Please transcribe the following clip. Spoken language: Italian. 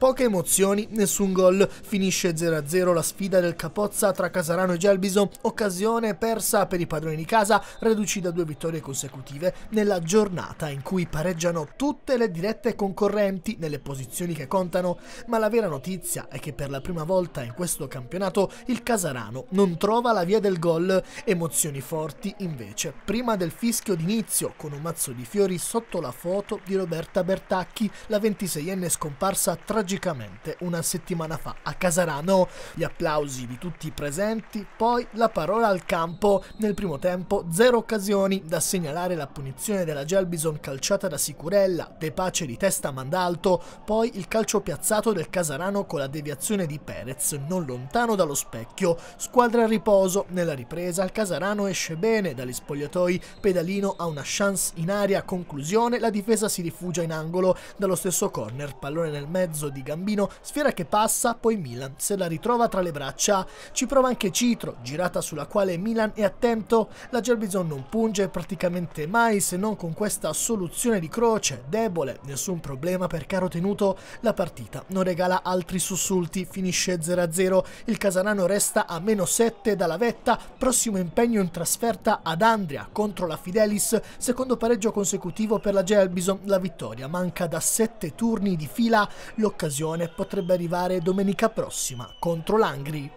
Poche emozioni, nessun gol. Finisce 0-0 la sfida del Capozza tra Casarano e Gelbiso, occasione persa per i padroni di casa, riduci da due vittorie consecutive nella giornata in cui pareggiano tutte le dirette concorrenti nelle posizioni che contano, ma la vera notizia è che per la prima volta in questo campionato il Casarano non trova la via del gol, emozioni forti invece prima del fischio d'inizio con un mazzo di fiori sotto la foto di Roberta Bertacchi, la 26enne scomparsa tragicamente tragicamente una settimana fa a Casarano. Gli applausi di tutti i presenti, poi la parola al campo. Nel primo tempo zero occasioni, da segnalare la punizione della Gelbison calciata da Sicurella, De Pace di testa a mandalto, poi il calcio piazzato del Casarano con la deviazione di Perez non lontano dallo specchio. Squadra a riposo, nella ripresa il Casarano esce bene dagli spogliatoi, Pedalino ha una chance in aria, conclusione, la difesa si rifugia in angolo, dallo stesso corner, pallone nel mezzo di di Gambino, sfera che passa, poi Milan se la ritrova tra le braccia. Ci prova anche Citro, girata sulla quale Milan è attento. La Gerbison non punge praticamente mai se non con questa soluzione di croce, debole, nessun problema per caro tenuto. La partita non regala altri sussulti, finisce 0-0. Il Casanano resta a meno 7 dalla vetta, prossimo impegno in trasferta ad Andria contro la Fidelis, secondo pareggio consecutivo per la Gerbison. la vittoria manca da 7 turni di fila, l'occasione occasione potrebbe arrivare domenica prossima contro l'Angri.